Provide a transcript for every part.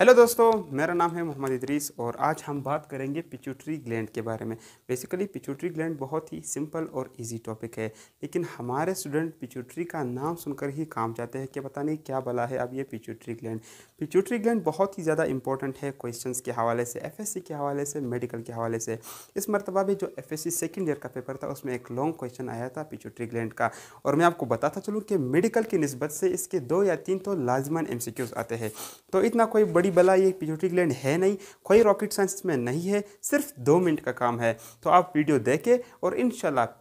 Hello दोस्तों मेरा नाम है मोहम्मद इदरीस और आज हम बात करेंगे पिचूटरी ग्लैंड के बारे में बेसिकली पिचूटरी ग्लैंड बहुत ही सिंपल और इजी टॉपिक है लेकिन हमारे स्टूडेंट पिचूटरी का नाम सुनकर ही काम जाते हैं कि पता नहीं क्या बला है अब ये पिचूटरी ग्लैंड पिचूटरी ग्लैंड बहुत ही ज़्यादा इंपॉर्टेंट है क्वेश्चन के हवाले से एफ के हवाले से मेडिकल के हवाले से इस मरतबा भी जो एफ एस सेकेंड ईयर का पेपर था उसमें एक लॉन्ग क्वेश्चन आया था पिचूटरी ग्लैंड का और मैं आपको बताता चलूँ कि मेडिकल की नस्बत से इसके दो या तीन तो लाजमन एम आते हैं तो इतना कोई बड़ी बड़ी बला ये पिजोटी ग्लैंड है नहीं कोई रॉकेट साइंस में नहीं है सिर्फ दो मिनट का काम है तो आप वीडियो देखें और इन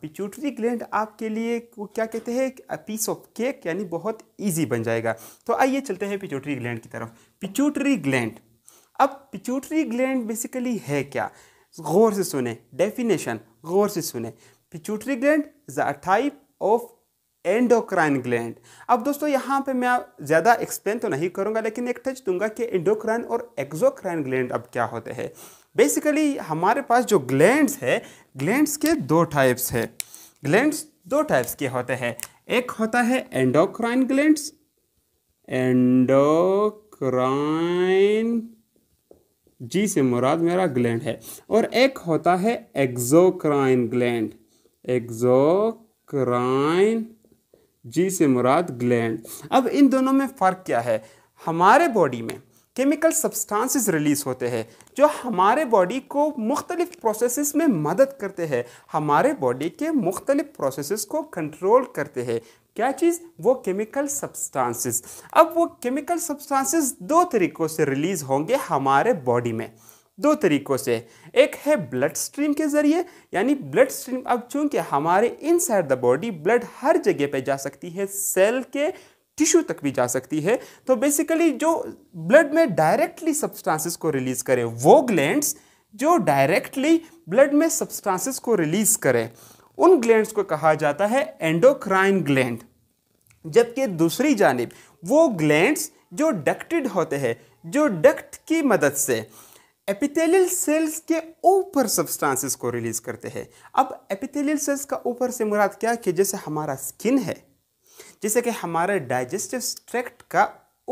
पिचूटरी ग्लैंड आपके लिए क्या कहते हैं पीस ऑफ केक यानी बहुत ईजी बन जाएगा तो आइए चलते हैं पिचूटरी ग्लैंड की तरफ पिचूटरी ग्लैंड अब पिचूटरी ग्लैंड बेसिकली है क्या गौर से सुने डेफिनेशन गौर से सुने pituitary gland is a type of endocrine gland अब दोस्तों यहाँ पे मैं ज़्यादा एक्सप्लेन तो नहीं करूँगा लेकिन एक टच दूंगा कि एंडोक्राइन और एक्जोक्राइन ग्लैंड अब क्या होते हैं बेसिकली हमारे पास जो ग्लैंड्स है ग्लैंड्स के दो टाइप्स है ग्लैंड्स दो टाइप्स के होते हैं एक होता है एंडोक्राइन ग्लैंड्स एंडोक्राइन जी से मुराद मेरा ग्लैंड है और एक होता है एक्जोक्राइन ग्लैंड एक्जोक्राइन जी से मुराद ग्लैंड अब इन दोनों में फ़र्क क्या है हमारे बॉडी में केमिकल सब्सटेंसेस रिलीज़ होते हैं जो हमारे बॉडी को मुख्तलिफ प्रोसेसेस में मदद करते हैं हमारे बॉडी के मुख्तलिफ प्रोसेसेस को कंट्रोल करते हैं क्या चीज़ वो केमिकल सब्सटेंसेस अब वो केमिकल सब्सटेंसेस दो तरीक़ों से रिलीज़ होंगे हमारे बॉडी में दो तरीक़ों से एक है ब्लड स्ट्रीम के ज़रिए यानी ब्लड स्ट्रीम अब चूंकि हमारे इनसाइड द बॉडी ब्लड हर जगह पे जा सकती है सेल के टिश्यू तक भी जा सकती है तो बेसिकली जो ब्लड में डायरेक्टली सब्सटेंसेस को रिलीज़ करें वो ग्लैंड्स जो डायरेक्टली ब्लड में सब्सटेंसेस को रिलीज़ करें उन ग्लैंड्स को कहा जाता है एंडोक्राइन ग्लैंड जबकि दूसरी जानब वो ग्लैंड्स जो डक्टेड होते हैं जो डक्ट की मदद से एपिथेलियल सेल्स के ऊपर सब्सटेंसेस को रिलीज करते हैं अब एपिथेलियल सेल्स का ऊपर से मुराद क्या कि जैसे हमारा स्किन है जैसे कि हमारे डाइजेस्टिव स्ट्रैक्ट का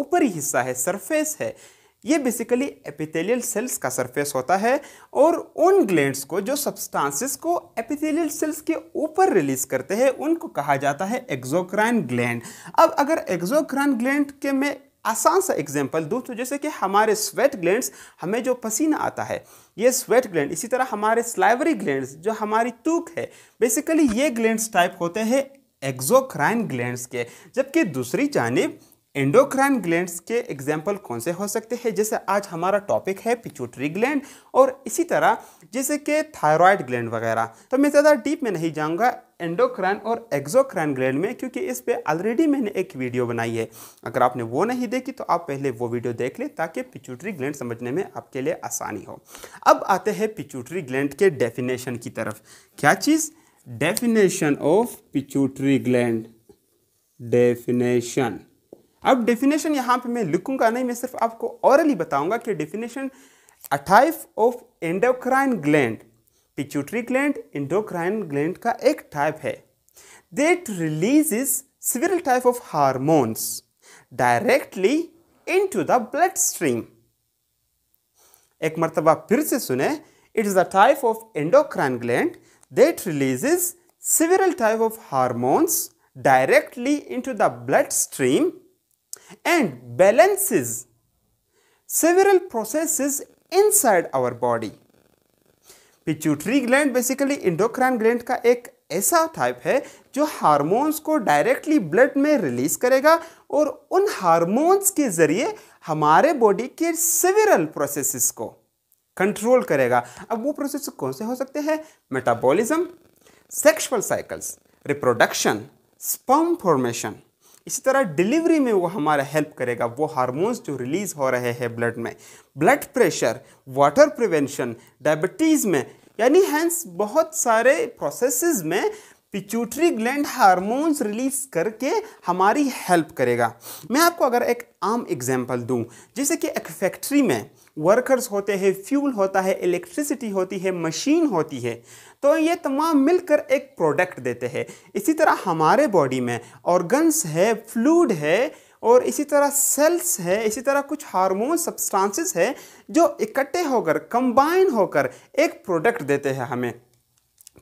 ऊपरी हिस्सा है सरफेस है ये बेसिकली एपिथेलियल सेल्स का सरफेस होता है और उन ग्लैंड्स को जो सब्सटेंसेस को एपिथेलियल सेल्स के ऊपर रिलीज करते हैं उनको कहा जाता है एक्जोक्राइन ग्लैंड अब अगर एक्जोक्राइन ग्लैंड के मैं आसान सा एग्जाम्पल दूँ तो जैसे कि हमारे स्वेट ग्लैंड्स हमें जो पसीना आता है ये स्वेट ग्लैंड इसी तरह हमारे स्लाइवरी ग्लैंड्स जो हमारी तूक है बेसिकली ये ग्लैंड्स टाइप होते हैं एक्जोक्राइन ग्लैंड्स के जबकि दूसरी जानब एंडोक्राइन ग्लैंड्स के एग्जाम्पल कौन से हो सकते हैं जैसे आज हमारा टॉपिक है पिचूटरी ग्लैंड और इसी तरह जैसे कि थायरॉयड ग्लैंड वगैरह तो मैं ज़्यादा डीप में नहीं जाऊँगा एंडोक्राइन और एक्जोक्राइन ग्लैंड में क्योंकि इस पर ऑलरेडी मैंने एक वीडियो बनाई है अगर आपने वो नहीं देखी तो आप पहले वो वीडियो देख ले ताकि पिचूटरी ग्लैंड समझने में आपके लिए आसानी हो अब आते हैं पिचूटरी ग्लैंड के डेफिनेशन की तरफ क्या चीज़ definition of pituitary gland definition अब डेफिनेशन यहाँ पर मैं लिखूंगा नहीं मैं सिर्फ आपको ऑरली बताऊंगा कि definition a type of endocrine gland pituitary gland endocrine gland का एक टाइप है that release several type of hormones directly into the blood stream एक मरतबा फिर से सुने it is the type of endocrine gland that release is several type of hormones directly into the blood stream and balances several process inside our body pituitary gland basically endocrine gland का एक ऐसा type है जो hormones को directly blood में release करेगा और उन हार्मोन्स के जरिए हमारे बॉडी के सिविरल प्रोसेसेस को कंट्रोल करेगा अब वो प्रोसेस कौन से हो सकते हैं metabolism sexual cycles reproduction sperm formation इसी तरह डिलीवरी में वो हमारा हेल्प करेगा वो हार्मोन्स जो रिलीज़ हो रहे हैं ब्लड में blood pressure water prevention diabetes में यानी हैंस बहुत सारे प्रोसेसेस में पिचूटरी ग्लैंड हार्मोन्स रिलीज करके हमारी हेल्प करेगा मैं आपको अगर एक आम एग्जांपल दूं जैसे कि एक फैक्ट्री में वर्कर्स होते हैं फ्यूल होता है इलेक्ट्रिसिटी होती है मशीन होती है तो ये तमाम मिलकर एक प्रोडक्ट देते हैं इसी तरह हमारे बॉडी में ऑर्गन्स है फ्लूड है और इसी तरह सेल्स है इसी तरह कुछ हार्मोन सब्सटेंसेस है जो इकट्ठे होकर कंबाइन होकर एक प्रोडक्ट देते हैं हमें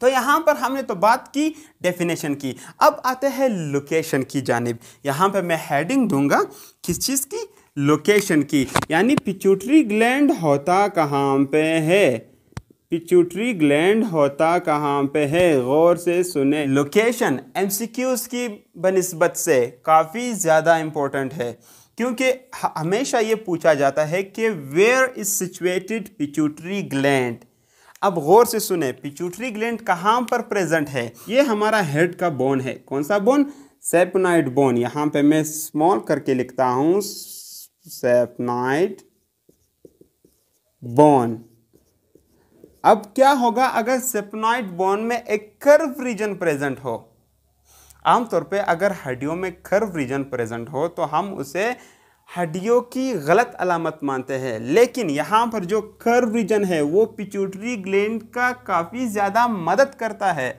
तो यहाँ पर हमने तो बात की डेफिनेशन की अब आते हैं लोकेशन की जानब यहाँ पर मैं हेडिंग दूंगा किस चीज़ की लोकेशन की यानी पिचूटरी ग्लैंड होता कहाँ पे है पिचुटरी ग्लैंड होता कहाँ पे है गौर से सुने लोकेशन एम की बनस्बत से काफ़ी ज़्यादा इम्पोर्टेंट है क्योंकि हमेशा ये पूछा जाता है कि where is situated pituitary gland अब गौर से सुने पिचुटरी ग्लैंड कहाँ पर प्रेजेंट है ये हमारा हेड का बोन है कौन सा बोन सेपनाइट बोन यहाँ पे मैं स्मॉल करके लिखता हूँ सेपनाइड बोन अब क्या होगा अगर सेपनॉइड बोन में एक कर्व रीजन प्रेजेंट हो आमतौर पे अगर हड्डियों में कर्व रीजन प्रेजेंट हो तो हम उसे हड्डियों की गलत अलामत मानते हैं लेकिन यहाँ पर जो कर्व रीजन है वो पिच्यूटरी ग्लैंड का काफ़ी ज़्यादा मदद करता है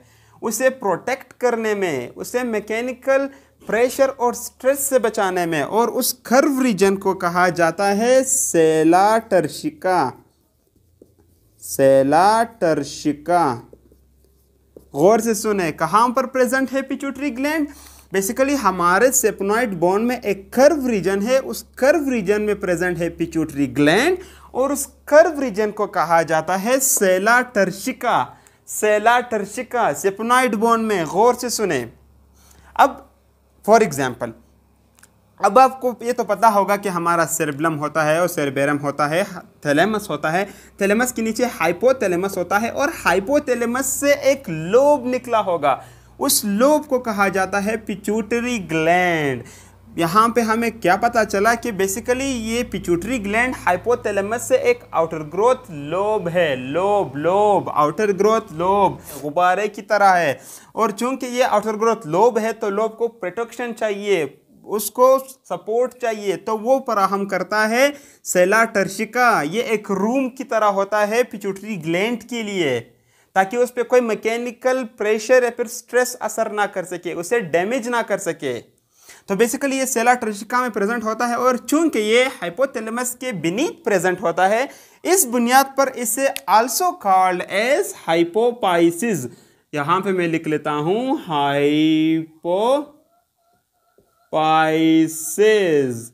उसे प्रोटेक्ट करने में उसे मैकेनिकल प्रेशर और स्ट्रेस से बचाने में और उस कर्व रीजन को कहा जाता है सेला टर्शिका सेला टर्शिका गौर से सुने कहाँ पर प्रेजेंट है पिचुटरी ग्लैंड बेसिकली हमारे सेपनोइड बोन में एक कर्व रीजन है उस कर्व रीजन में प्रेजेंट है पिचुटरी ग्लैंड और उस कर्व रीजन को कहा जाता है सेला टर्शिका सेला टर्शिका सेपनोइड बोन में गौर से सुने अब फॉर एग्जाम्पल अब आपको ये तो पता होगा कि हमारा सेरबलम होता है और सेरबेरम होता है थैलेमस होता है थैलेमस के नीचे हाइपोथैलेमस होता है और हाइपोथैलेमस से एक लोब निकला होगा उस लोब को कहा जाता है पिचूटरी ग्लैंड यहाँ पे हमें क्या पता चला कि बेसिकली ये पिचूटरी ग्लैंड हाइपोथैलेमस से एक आउटर ग्रोथ लोब है lobe lobe outer growth lobe गुब्बारे की तरह है और चूंकि ये आउटर ग्रोथ लोब है तो लोब को प्रोटेक्शन चाहिए उसको सपोर्ट चाहिए तो वो फराहम करता है सेला टर्शिका ये एक रूम की तरह होता है पिचुटरी ग्लैंड के लिए ताकि उस पर कोई मैकेनिकल प्रेशर या फिर स्ट्रेस असर ना कर सके उसे डैमेज ना कर सके तो बेसिकली ये सेला ट्रशिका में प्रेजेंट होता है और चूंकि ये हाइपोथैलेमस के बिनीत प्रेजेंट होता है इस बुनियाद पर इसे आल्सो कॉल्ड एज हाइपोपाइसिस यहां पे मैं लिख लेता हूं हाइपो पाइसिस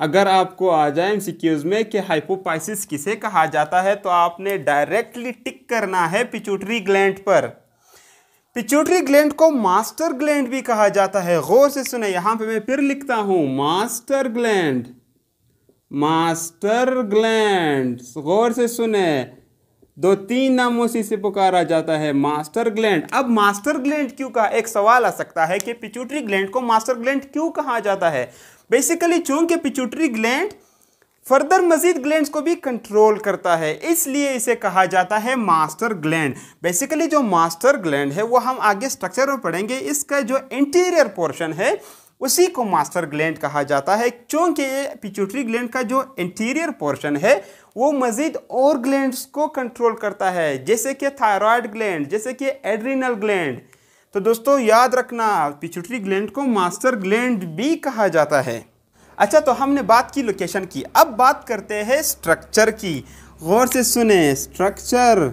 अगर आपको आ जाए एमसीक्यूज में कि हाइपोपाइसिस किसे कहा जाता है तो आपने डायरेक्टली टिक करना है पिचूटरी ग्लैंड पर पिचूटरी ग्लैंड को मास्टर ग्लैंड भी कहा जाता है गौर से सुने यहां पे मैं फिर लिखता हूं मास्टर ग्लैंड मास्टर ग्लैंड गौर से सुने दो तीन नामों से इसे पुकारा जाता है मास्टर ग्लैंड अब मास्टर ग्लैंड क्यों कहा एक सवाल आ सकता है कि पिचूटरी ग्लैंड को मास्टर ग्लैंड क्यों कहा जाता है बेसिकली चूंकि पिचूटरी ग्लैंड फर्दर मजीद ग्लैंड्स को भी कंट्रोल करता है इसलिए इसे कहा जाता है मास्टर ग्लैंड बेसिकली जो मास्टर ग्लैंड है वो हम आगे स्ट्रक्चर में पढ़ेंगे इसका जो इंटीरियर पोर्शन है उसी को मास्टर ग्लैंड कहा जाता है क्योंकि ये पिचुटरी ग्लैंड का जो इंटीरियर पोर्शन है वो मज़ीद और ग्लैंड्स को कंट्रोल करता है जैसे कि थायराइड ग्लैंड जैसे कि एड्रिनल ग्लैंड तो दोस्तों याद रखना पिचुटरी ग्लैंड को मास्टर ग्लैंड भी कहा जाता है अच्छा तो हमने बात की लोकेशन की अब बात करते हैं स्ट्रक्चर की गौर से सुने स्ट्रक्चर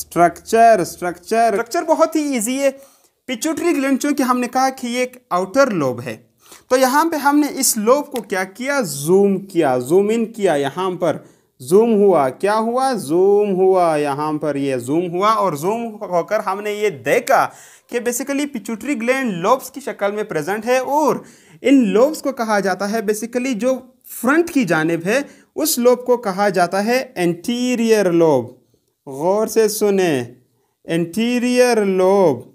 स्ट्रक्चर स्ट्रक्चर स्ट्रक्चर बहुत ही इजी है पिचुटरी ग्लैंड चूंकि हमने कहा कि ये एक आउटर लोब है तो यहाँ पे हमने इस लोब को क्या किया जूम किया जूम इन किया यहाँ पर जूम हुआ क्या हुआ जूम हुआ यहाँ पर ये जूम हुआ और जूम होकर हमने ये देखा कि बेसिकली पिचुटरी ग्लैंड लोब्स की शक्ल में प्रेजेंट है और इन लोब्स को कहा जाता है बेसिकली जो फ्रंट की जानब है उस लोब को कहा जाता है एंटीरियर लोब गौर से सुने एंटीरियर लोब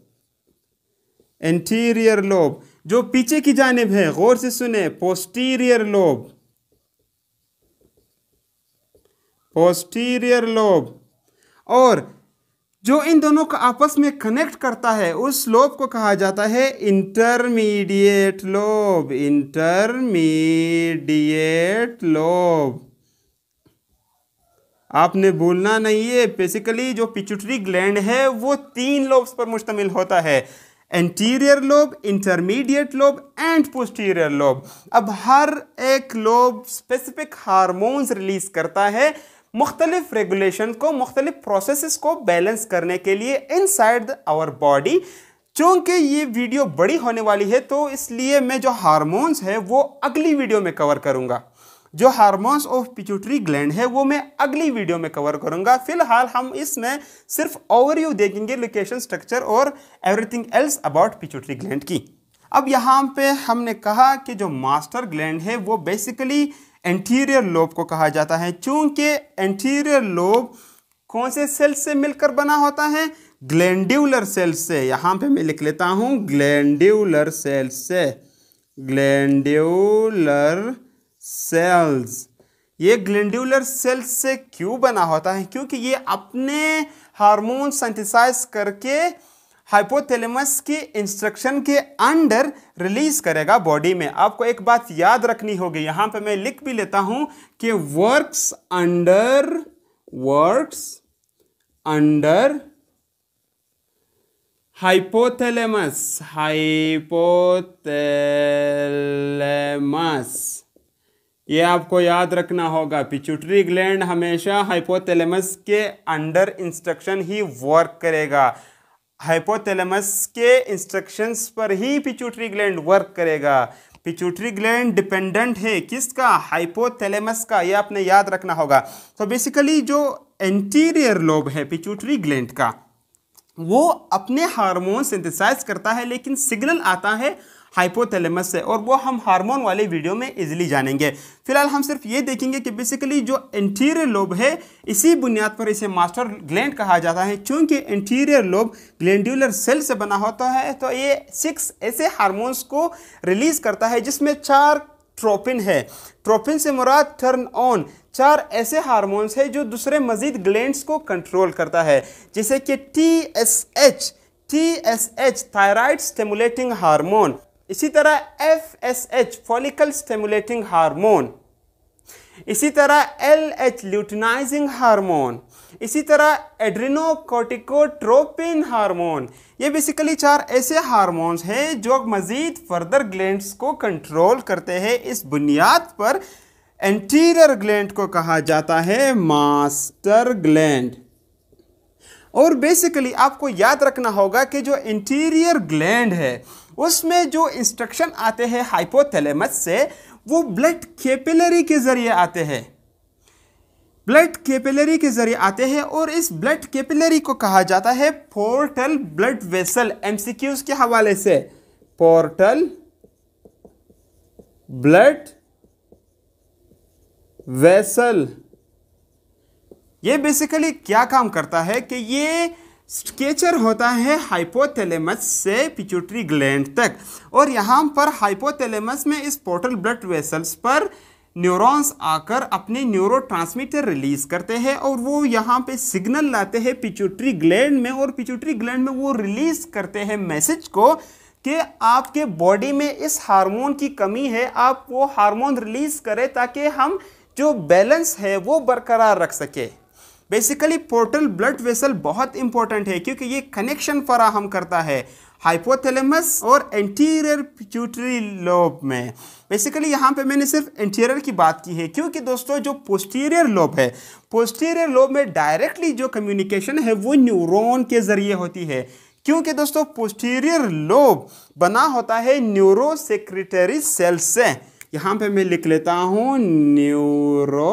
एंटीरियर लोब जो पीछे की जानब है गौर से सुने पोस्टीरियर लोब पोस्टीरियर लोब और जो इन दोनों को आपस में कनेक्ट करता है उस लोब को कहा जाता है इंटरमीडिएट लोब इंटरमीडिएट लोब आपने भूलना नहीं है बेसिकली जो पिचुटरी ग्लैंड है वो तीन लोब्स पर मुश्तमिल होता है anterior lobe intermediate lobe and posterior lobe अब हर एक लोब स्पेसिफिक हारमोन्स रिलीज करता है मुख्तलिफ रेगुलेशन को मुख्तलिफ प्रोसेस को बैलेंस करने के लिए इन साइड आवर बॉडी चूँकि ये वीडियो बड़ी होने वाली है तो इसलिए मैं जो हारमोन्स है वो अगली वीडियो में कवर करूँगा जो हार्मोन्स ऑफ पिट्यूटरी ग्लैंड है वो मैं अगली वीडियो में कवर करूंगा फिलहाल हम इसमें सिर्फ ओवरव्यू देखेंगे लोकेशन स्ट्रक्चर और everything else about pituitary gland की अब यहाँ पे हमने कहा कि जो मास्टर ग्लैंड है वो बेसिकली एंटीरियर लोब को कहा जाता है चूंकि एंटीरियर लोब कौन से सेल्स से मिलकर बना होता है ग्लैंडुलर सेल्स से यहाँ पे मैं लिख लेता हूँ ग्लैंडुलर सेल्स से ग्लैंड्यूलर सेल्स ये ग्लैंडुलर सेल्स से क्यों बना होता है क्योंकि ये अपने हार्मोन सिंथेसाइज करके हाइपोथैलेमस की इंस्ट्रक्शन के अंडर रिलीज करेगा बॉडी में आपको एक बात याद रखनी होगी यहां पे मैं लिख भी लेता हूं कि works under works under hypothalamus hypothalamus ये आपको याद रखना होगा पिचुटरी ग्लैंड हमेशा हाइपोथैलेमस के अंडर इंस्ट्रक्शन ही वर्क करेगा हाइपोथैलेमस के इंस्ट्रक्शंस पर ही पिचुटरी ग्लैंड वर्क करेगा पिचुटरी ग्लैंड डिपेंडेंट है किसका हाइपोथैलेमस का ये आपने याद रखना होगा तो बेसिकली जो एंटीरियर लोब है पिचुटरी ग्लैंड का वो अपने हार्मोन सिंथेसाइज करता है लेकिन सिग्नल आता है हाइपोथैलेमस है और वो हम हार्मोन वाले वीडियो में इजीली जानेंगे फिलहाल हम सिर्फ ये देखेंगे कि बेसिकली जो इंटीरियर लोब है इसी बुनियाद पर इसे मास्टर ग्लैंड कहा जाता है क्योंकि इंटीरियर लोब ग्लैंडुलर सेल से बना होता है तो ये सिक्स ऐसे हारमोन्स को रिलीज करता है जिसमें चार ट्रोपिन है ट्रोपिन से मुराद टर्न ऑन चार ऐसे हारमोन्स है जो दूसरे मजीद ग्लैंड्स को कंट्रोल करता है जैसे कि T S H T S H thyroid stimulating hormone इसी तरह F S H follicle stimulating hormone इसी तरह एल एच ल्यूटनाइजिंग हार्मोन इसी तरह एड्रिनोकोटिकोट्रोपिन हार्मोन ये बेसिकली चार ऐसे हार्मोन्स हैं जो मज़ीद फर्दर ग्लैंड्स को कंट्रोल करते हैं इस बुनियाद पर एंटीरियर ग्लैंड को कहा जाता है मास्टर ग्लैंड और बेसिकली आपको याद रखना होगा कि जो इंटीरियर ग्लैंड है उसमें जो इंस्ट्रक्शन आते हैं हाइपोथैलेमस से वो ब्लड कैपिलरी के ज़रिए आते हैं ब्लड कैपिलरी के ज़रिए आते हैं और इस ब्लड कैपिलरी को कहा जाता है पोर्टल ब्लड वेसल एमसीक्यूज के हवाले से पोर्टल ब्लड वेसल ये बेसिकली क्या काम करता है कि ये स्केचर होता है हाइपोथैलेमस से पिचुटरी ग्लैंड तक और यहाँ पर हाइपोथैलेमस में इस पोर्टल ब्लड वेसल्स पर न्यूरॉन्स आकर अपने न्यूरो रिलीज करते हैं और वो यहाँ पे सिग्नल लाते हैं पिचुटरी ग्लैंड में और पिचुटरी ग्लैंड में वो रिलीज करते हैं मैसेज को कि आपके बॉडी में इस हार्मोन की कमी है आप वो हार्मोन रिलीज करें ताकि हम जो बैलेंस है वो बरकरार रख सके बेसिकली पोर्टल ब्लड वेसल बहुत इंपॉर्टेंट है क्योंकि ये कनेक्शन फराहम करता है हाइपोथेलेमस और एंटीरियर प्यूटरी लोब में बेसिकली यहाँ पे मैंने सिर्फ एंटीरियर की बात की है क्योंकि दोस्तों जो पोस्टीरियर लोब है पोस्टीरियर लोब में डायरेक्टली जो कम्युनिकेशन है वो न्यूरोन के ज़रिए होती है क्योंकि दोस्तों पोस्टीरियर लोब बना होता है न्यूरो सेक्रेटरी सेल्स से यहाँ पे मैं लिख लेता हूँ न्यूरो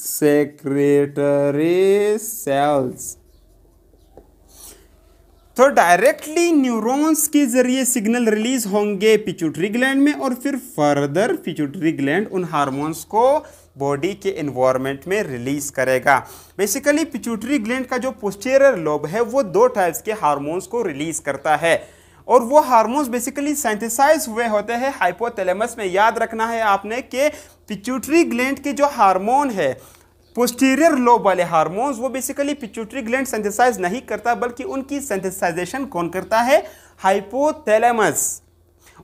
सेक्रेटरी सेल्स तो डायरेक्टली न्यूरॉन्स के जरिए सिग्नल रिलीज होंगे पिचुटरी ग्लैंड में और फिर फर्दर पिचुटरी ग्लैंड उन हार्मोन्स को बॉडी के इन्वायरमेंट में रिलीज करेगा बेसिकली पिचुटरी ग्लैंड का जो पोस्टेरियर लोब है वो दो टाइप्स के हार्मोन्स को रिलीज करता है और वो हार्मोन्स बेसिकली सेंथिसाइज हुए होते हैं हाइपोथैलेमस में याद रखना है आपने कि पिट्यूटरी ग्लैंड के जो हार्मोन है पोस्टीरियर लोब वाले हार्मोन्स वो बेसिकली पिट्यूटरी ग्लैंड सेंथिसाइज नहीं करता बल्कि उनकी सेंथिसाइजेशन कौन करता है हाइपोथैलेमस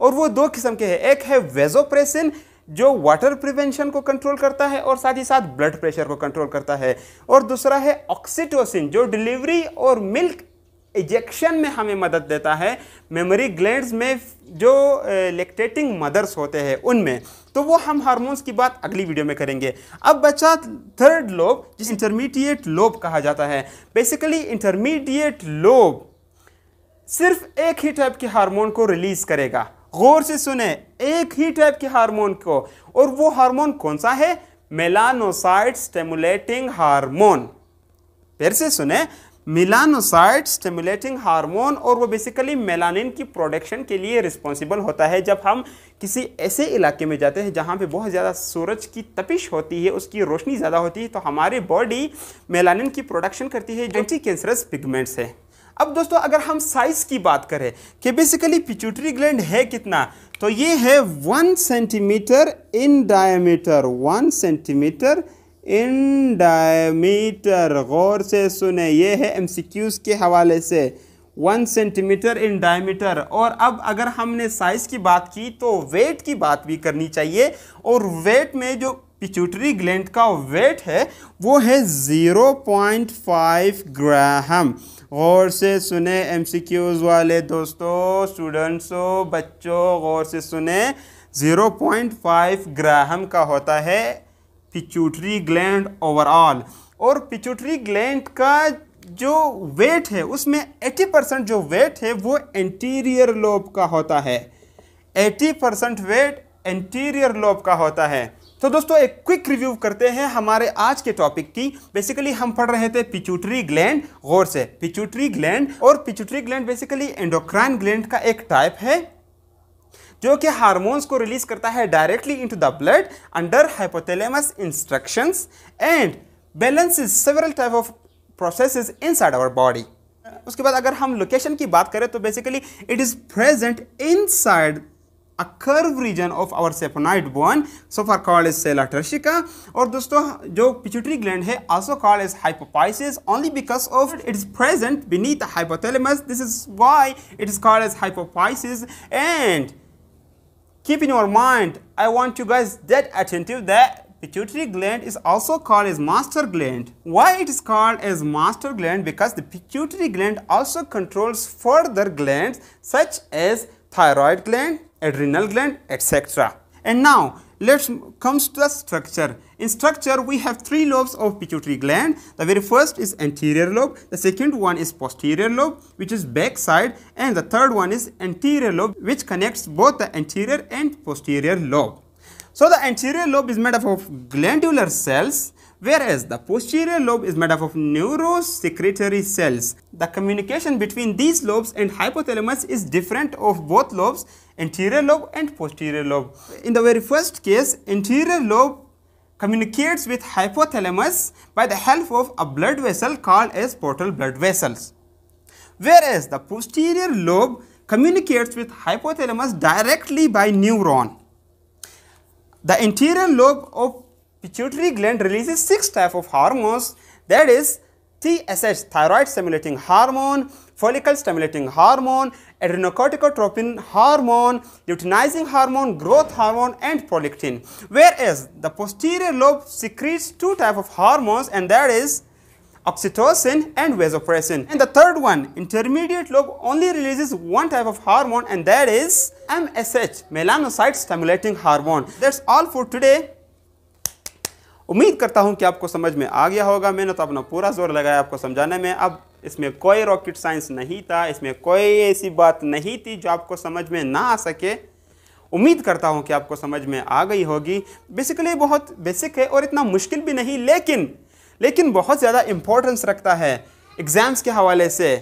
और वो दो किस्म के हैं एक है वेजोप्रेसिन जो वाटर प्रिवेंशन को कंट्रोल करता है और साथ ही साथ ब्लड प्रेशर को कंट्रोल करता है और दूसरा है ऑक्सीटोसिन जो डिलीवरी और मिल्क इजेक्शन में हमें मदद देता है मेमोरी ग्लैंड्स में जो लेक्टेटिंग मदर्स होते हैं उनमें तो वो हम हार्मोन्स की बात अगली वीडियो में करेंगे अब बचा थर्ड लोब जिस इंटरमीडिएट लोब कहा जाता है बेसिकली इंटरमीडिएट लोब सिर्फ एक ही टाइप के हार्मोन को रिलीज़ करेगा गौर से सुने एक ही टाइप के हार्मोन को और वो हार्मोन कौन सा है मेलानोसाइड स्टेमुलेटिंग हार्मोन फिर से सुने मिलानोसाइट स्टिमुलेटिंग हार्मोन और वो बेसिकली मेलानिन की प्रोडक्शन के लिए रिस्पॉन्सिबल होता है जब हम किसी ऐसे इलाके में जाते हैं जहाँ पे बहुत ज़्यादा सूरज की तपिश होती है उसकी रोशनी ज़्यादा होती है तो हमारी बॉडी मेलानिन की प्रोडक्शन करती है जो एंटी कैंसरस पिगमेंट्स है अब दोस्तों अगर हम साइज की बात करें कि बेसिकली पिचूटरी ग्लैंड है कितना तो ये है one centimetre in diameter one centimetre in diameter गौर से सुने ये है एमसीक्यूज़ के हवाले से वन सेंटीमीटर इन डायमीटर और अब अगर हमने साइज़ की बात की तो वेट की बात भी करनी चाहिए और वेट में जो पिचूटरी ग्लैंड का वेट है वो है ज़ीरो पॉइंट फाइव ग्राहम गौर से सुने एम सी क्यूज़ वाले दोस्तों स्टूडेंट्सों बच्चों गौर से सुने ज़ीरो पॉइंट फाइव ग्राम का होता है पिचूटरी ग्लैंड ओवरऑल और पिचूटरी ग्लैंड का जो वेट है उसमें 80 परसेंट जो वेट है वो एंटीरियर लोब का होता है 80 परसेंट वेट एंटीरियर लोब का होता है तो दोस्तों एक क्विक रिव्यू करते हैं हमारे आज के टॉपिक की बेसिकली हम पढ़ रहे थे पिचूटरी ग्लैंड गौर से पिचूटरी ग्लैंड और pituitary gland basically endocrine gland का एक टाइप है जो कि हार्मोन्स को रिलीज करता है directly into the blood under hypothalamus instructions and balances several type of process inside our body उसके बाद अगर हम लोकेशन की बात करें तो basically it is present inside a curve region of our sphenoid bone so for call is sella turcica और दोस्तों जो पिचुटरी ग्लैंड है also call is hypophysis only because of it is present beneath hypothalamus this is why it is called as hypophysis and keep in your mind, I want you guys that attentive that pituitary gland is also called as master gland. Why it is called as master gland? Because the pituitary gland also controls further glands such as thyroid gland, adrenal gland, etc. And now let's comes to the structure. In structure, we have three lobes of pituitary gland. The very first is anterior lobe, the second one is posterior lobe, which is back side, and the third one is anterior lobe, which connects both the anterior and posterior lobe. So the anterior lobe is made up of glandular cells, whereas the posterior lobe is made up of neurosecretory cells. The communication between these lobes and hypothalamus is different of both lobes, anterior lobe and posterior lobe. In the very first case, anterior lobe communicates with hypothalamus by the help of a blood vessel called as portal blood vessels. Whereas the posterior lobe communicates with hypothalamus directly by neuron. The anterior lobe of pituitary gland releases six type of hormones that is TSH, thyroid stimulating hormone, follicle stimulating hormone, adrenocorticotropin hormone, luteinizing hormone, growth hormone and prolactin. Whereas the posterior lobe secretes two type of hormones and that is oxytocin and vasopressin. And the third one, intermediate lobe only releases one type of hormone and that is MSH, melanocyte stimulating hormone. That's all for today. उम्मीद करता हूँ कि आपको समझ में आ गया होगा मैंने तो अपना पूरा जोर लगाया आपको समझाने में अब इसमें कोई रॉकेट साइंस नहीं था इसमें कोई ऐसी बात नहीं थी जो आपको समझ में ना आ सके उम्मीद करता हूँ कि आपको समझ में आ गई होगी बेसिकली बहुत बेसिक है और इतना मुश्किल भी नहीं लेकिन लेकिन बहुत ज़्यादा इम्पोर्टेंस रखता है एग्ज़ाम्स के हवाले से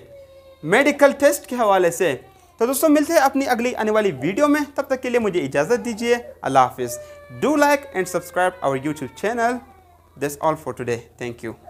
मेडिकल टेस्ट के हवाले से तो दोस्तों मिलते हैं अपनी अगली आने वाली वीडियो में तब तक के लिए मुझे इजाज़त दीजिए अल्लाह हाफिज़ Do like and subscribe our YouTube channel. That's all for today. Thank you.